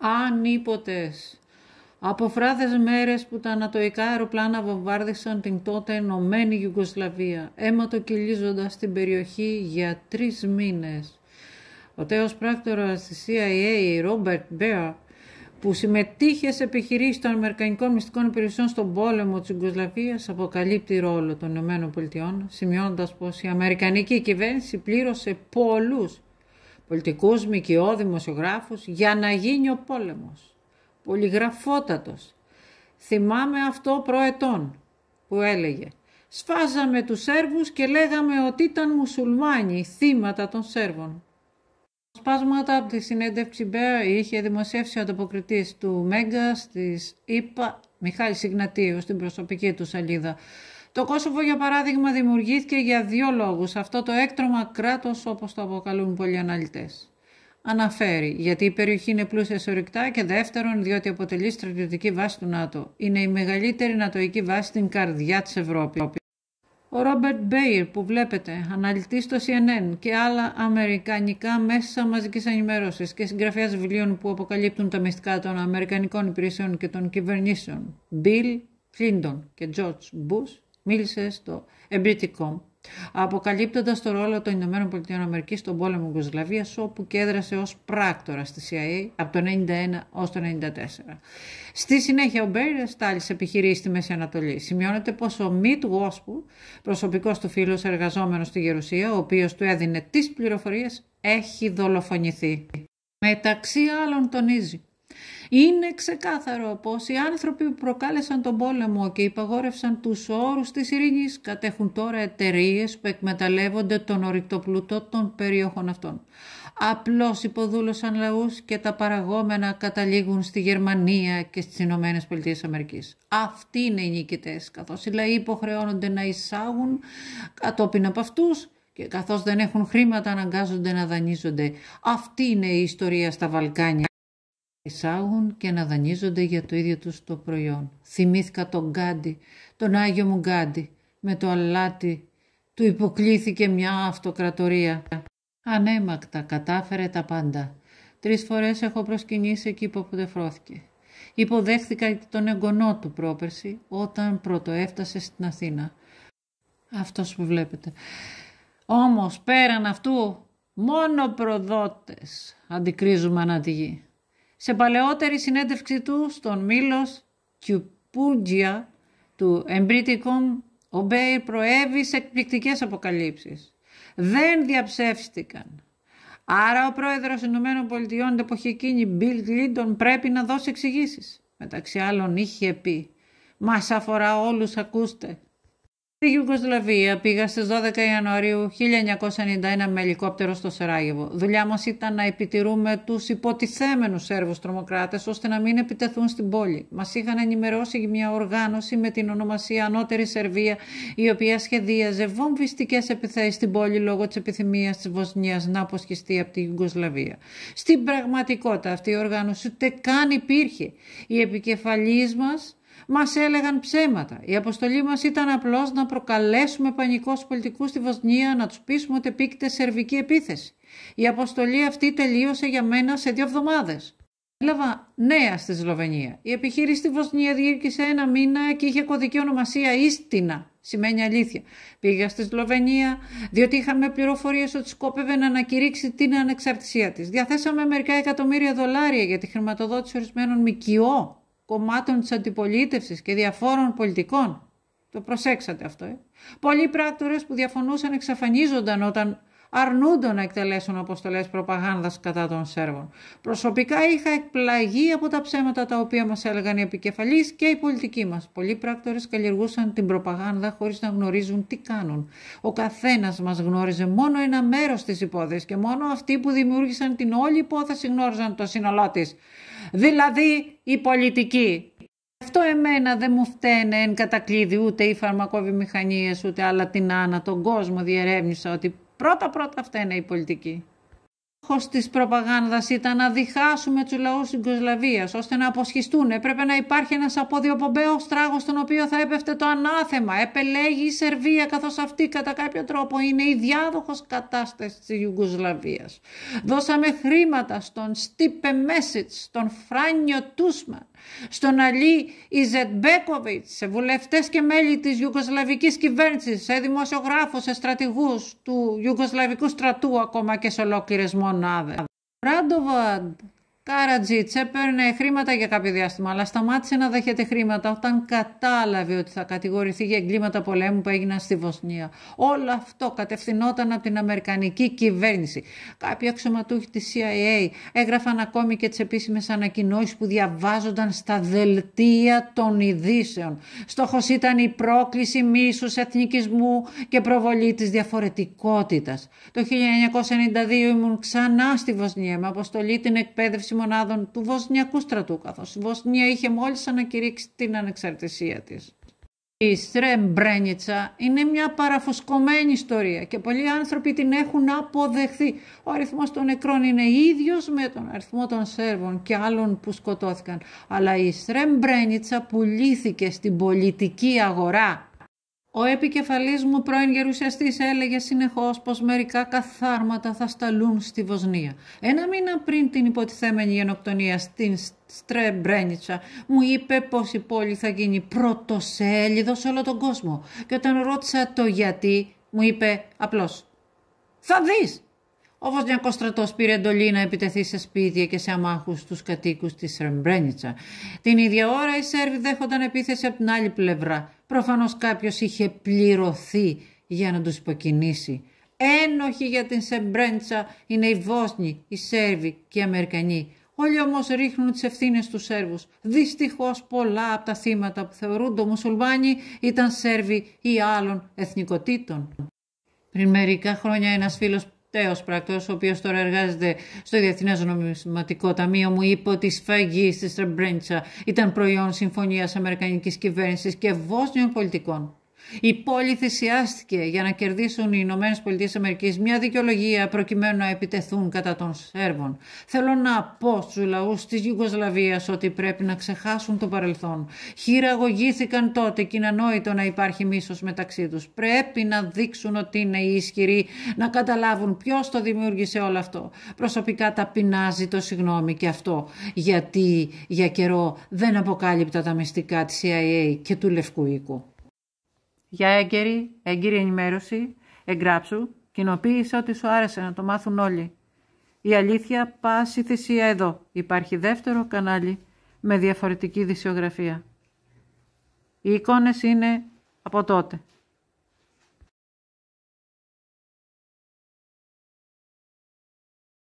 ανίποτες. Από φράδες μέρες που τα ανατοϊκά αεροπλάνα βομβάρδισαν την τότε ενωμένη Ιουγκοσλαβία, αίματο κυλίζοντας την περιοχή για τρεις μήνες. Ο τέος πράκτορας της CIA, Robert Baer, που συμμετείχε σε επιχειρήσεις των Αμερικανικών Μυστικών Υπηρεσιών στον πόλεμο της Ιουγκοσλαβίας, αποκαλύπτει ρόλο των ΗΠΑ, σημειώνοντας πως η Αμερικανική κυβέρνηση πλήρωσε πολλούς πολιτικούς, μικιό, δημοσιογράφους, για να γίνει ο πόλεμος. Πολυγραφότατος. Θυμάμαι αυτό προετών που έλεγε. Σφάζαμε τους Σέρβους και λέγαμε ότι ήταν μουσουλμάνοι, θύματα των Σέρβων. Σπάσματα από τη συνέντευξη Μπέα είχε δημοσιεύσει ο ανταποκριτής του Μέγκα της ΗΠΑ Μιχάλη Συγνατίου στην προσωπική του σελίδα. Το Κόσοβο, για παράδειγμα, δημιουργήθηκε για δύο λόγους, Αυτό το έκτρομα κράτος όπως το αποκαλούν πολλοί αναλυτές. Αναφέρει, γιατί η περιοχή είναι πλούσια σε ορυκτά και δεύτερον, διότι αποτελεί στρατιωτική βάση του ΝΑΤΟ. Είναι η μεγαλύτερη νατοϊκή βάση στην καρδιά της Ευρώπης. Ο Ρόμπερτ Μπέιρ που βλέπετε, αναλυτής στο CNN και άλλα αμερικανικά μέσα μαζικής ενημέρωσης και συγγραφέας βιβλίων που αποκαλύπτουν τα μυστικά των Αμερικανικών υπηρεσιών και των κυβερνήσεων, Bill Clinton και George Bush, μίλησε στο εμπειρητικό αποκαλύπτοντας το ρόλο των Ηνωμένων Πολιτειών Αμερικής στον πόλεμο Γκοσλαβίας όπου κέδρασε ως πράκτορα στη CIA από το 1991 ως το 1994. Στη συνέχεια ο Μπέρι σε επιχειρήσεις στη Μέση Ανατολή. Σημειώνεται πως ο Μιτ Γόσπου, προσωπικός του φίλος εργαζόμενος στη Γερουσία, ο οποίος του έδινε τις πληροφορίες, έχει δολοφονηθεί. Μεταξύ άλλων τονίζει είναι ξεκάθαρο πως οι άνθρωποι που προκάλεσαν τον πόλεμο και υπαγόρευσαν τους όρους της ειρήνης κατέχουν τώρα εταιρείες που εκμεταλλεύονται τον πλουτό των περιοχών αυτών. Απλώς υποδούλωσαν λαούς και τα παραγόμενα καταλήγουν στη Γερμανία και στις Ηνωμένες Πολιτείες Αμερικής. Αυτοί είναι οι νικητές, καθώς οι λαοί υποχρεώνονται να εισάγουν κατόπιν από αυτούς και καθώς δεν έχουν χρήματα αναγκάζονται να δανείζονται. Αυτή είναι η ιστορία στα Βαλκάνια εισάγουν και να δανείζονται για το ίδιο τους το προϊόν. Θυμήθηκα τον Γκάντι, τον Άγιο μου Γκάντι, με το αλάτι του υποκλήθηκε μια αυτοκρατορία. Ανέμακτα κατάφερε τα πάντα. Τρεις φορές έχω προσκυνήσει εκεί που αποτεφρώθηκε. Υποδέχθηκα τον εγγονό του πρόπερση όταν πρώτο έφτασε στην Αθήνα. Αυτός που βλέπετε. Όμως πέραν αυτού μόνο προδότες αντικρίζουμε ανά τη γη. Σε παλαιότερη συνέντευξη του στον Μήλος Κιουπούντζια του Εμπριτικόν ο Μπέιρ προέβη σε εκπληκτικές αποκαλύψεις. Δεν διαψεύστηκαν. Άρα ο πρόεδρος Ηνωμένων Πολιτειών την εποχή εκείνη, Μπιλ πρέπει να δώσει εξηγήσεις. Μεταξύ άλλων είχε πει «Μας αφορά όλους, ακούστε, Στη Γιουγκοσλαβία πήγα στις 12 Ιανουαρίου 1991 με ελικόπτερο στο Σεράγεβο. Δουλειά μας ήταν να επιτηρούμε τους υποτιθέμενους Σέρβους τρομοκράτες ώστε να μην επιτεθούν στην πόλη. Μας είχαν ενημερώσει μια οργάνωση με την ονομασία Ανώτερη Σερβία η οποία σχεδίαζε βομβιστικές επιθέσεις στην πόλη λόγω της επιθυμίας της Βοσνίας να αποσχιστεί από τη Γιουγκοσλαβία. Στην πραγματικότητα αυτή η οργάνωση ούτε καν υπήρχε. Η επικεφαλής μας μας έλεγαν ψέματα. Η αποστολή μας ήταν απλώς να προκαλέσουμε πανικό στους πολιτικούς στη Βοσνία, να τους πείσουμε ότι επίκειται σερβική επίθεση. Η αποστολή αυτή τελείωσε για μένα σε δύο εβδομάδες. Έλαβα νέα στη Σλοβενία. Η επιχείρηση στη Βοσνία διήρκησε ένα μήνα και είχε κωδική ονομασία Ίστινα. Σημαίνει αλήθεια. Πήγα στη Σλοβενία, διότι είχαμε πληροφορίες ότι σκόπευε να ανακηρύξει την ανεξαρτησία της. Διαθέσαμε μερικά εκατομμύρια δολάρια για τη χρηματοδότηση ορισμένων ΜΚΟ κομμάτων της αντιπολίτευσης και διαφόρων πολιτικών. Το προσέξατε αυτό. Ε. Πολλοί πράκτορες που διαφωνούσαν εξαφανίζονταν όταν αρνούνται να εκτελέσουν αποστολές προπαγάνδας κατά των Σέρβων. Προσωπικά είχα εκπλαγεί από τα ψέματα τα οποία μας έλεγαν οι επικεφαλείς και οι πολιτικοί μας. Πολλοί πράκτορες καλλιεργούσαν την προπαγάνδα χωρίς να γνωρίζουν τι κάνουν. Ο καθένας μας γνώριζε μόνο ένα μέρος της υπόθεσης και μόνο αυτοί που δημιούργησαν την όλη υπόθεση γνώριζαν το σύνολό της. Δηλαδή η πολιτική. Αυτό εμένα δεν μου φταίνε εν κατακλείδη ούτε οι φαρμακοβιομηχανίες ούτε άλλα την άνα, τον κόσμο διερεύνησα ότι Πρώτα πρώτα αυτά είναι η πολιτική. Στόχος της προπαγάνδας ήταν να διχάσουμε τους λαούς της Γκοσλαβίας, ώστε να αποσχιστούν. Έπρεπε να υπάρχει ένας αποδιοπομπαίο τράγος στον οποίο θα έπεφτε το ανάθεμα. Επελέγει η Σερβία καθώς αυτή κατά κάποιο τρόπο είναι η διάδοχος κατάστασης της Γκοσλαβίας. Δώσαμε χρήματα στον Στίπε Message, στον Φράνιο Τούσμαν στον Αλή Ιζετμπέκοβιτ, σε βουλευτές και μέλη της Ιουγκοσλαβικής κυβέρνησης, σε δημοσιογράφους, σε στρατηγούς του Ιουγκοσλαβικού στρατού, ακόμα και σε ολόκληρες μονάδες. Ράντοβαντ Κάρατζιτς έπαιρνε χρήματα για κάποιο διάστημα, αλλά σταμάτησε να δέχεται χρήματα όταν κατάλαβε ότι θα κατηγορηθεί για εγκλήματα πολέμου που έγιναν στη Βοσνία. Όλο αυτό κατευθυνόταν από την Αμερικανική κυβέρνηση. Κάποιοι αξιωματούχοι της CIA έγραφαν ακόμη και τις επίσημες ανακοινώσεις που διαβάζονταν στα δελτία των ειδήσεων. Στόχος ήταν η πρόκληση μίσους, εθνικισμού και προβολή της διαφορετικότητας. Το 1992 ήμουν ξανά στη Βοσνία με αποστολή την εκπαίδευση μονάδων του Βοσνιακού στρατού, καθώς η Βοσνία είχε μόλις ανακηρύξει την ανεξαρτησία της. Η Στρεμπρένιτσα είναι μια παραφουσκωμένη ιστορία και πολλοί άνθρωποι την έχουν αποδεχθεί. Ο αριθμός των νεκρών είναι ίδιος με τον αριθμό των Σέρβων και άλλων που σκοτώθηκαν. Αλλά η Στρεμπρένιτσα πουλήθηκε στην πολιτική αγορά ο επικεφαλής μου πρώην γερουσιαστής έλεγε συνεχώς πως μερικά καθάρματα θα σταλούν στη Βοσνία. Ένα μήνα πριν την υποτιθέμενη γενοκτονία στην Στρεμπρένιτσα μου είπε πως η πόλη θα γίνει πρωτοσέλιδο σε όλο τον κόσμο και όταν ρώτησα το γιατί μου είπε απλώς «Θα δεις!» Ο Βοσνιακός στρατός πήρε εντολή να επιτεθεί σε σπίτια και σε αμάχους τους κατοίκους της Ρεμπρένιτσα. Την ίδια ώρα οι Σέρβοι δέχονταν επίθεση από την άλλη πλευρά. Προφανώς κάποιος είχε πληρωθεί για να τους υποκινήσει. Ένοχοι για την Σεμπρέντσα είναι οι Βόσνοι, οι Σέρβοι και οι Αμερικανοί. Όλοι όμως ρίχνουν τις ευθύνες στους Σέρβους. Δυστυχώς πολλά από τα θύματα που θεωρούνται μουσουλμάνοι ήταν Σέρβοι ή άλλων εθνικοτήτων. Πριν μερικά χρόνια ένας φίλος. Τεός Πράκτο, ο οποίος τώρα εργάζεται στο Διεθνές Νομισματικό Ταμείο, μου είπε ότι η σφαγή στη Στρεμπρέντσα ήταν προϊόν συμφωνίας Αμερικανικής κυβέρνησης και Βόσνιων πολιτικών. Η πόλη θυσιάστηκε για να κερδίσουν οι Ηνωμένες Πολιτείες Αμερικής μια δικαιολογία προκειμένου να επιτεθούν κατά των Σέρβων. Θέλω να πω στους λαούς της Ιουγκοσλαβίας ότι πρέπει να ξεχάσουν το παρελθόν. Χειραγωγήθηκαν τότε και είναι ανόητο να υπάρχει μίσος μεταξύ τους. Πρέπει να δείξουν ότι είναι ισχυροί, να καταλάβουν ποιος το δημιούργησε όλο αυτό. Προσωπικά τα ταπεινάζει το συγγνώμη και αυτό, γιατί για καιρό δεν αποκάλυπτα τα μυστικά της CIA και του Λευκού Οίκου. Για έγκαιρη, έγκυρη ενημέρωση, εγγράψου, κοινοποίησε ότι σου άρεσε να το μάθουν όλοι. Η αλήθεια πάση θυσία εδώ. Υπάρχει δεύτερο κανάλι με διαφορετική δυσιογραφία. Οι εικόνες είναι από τότε.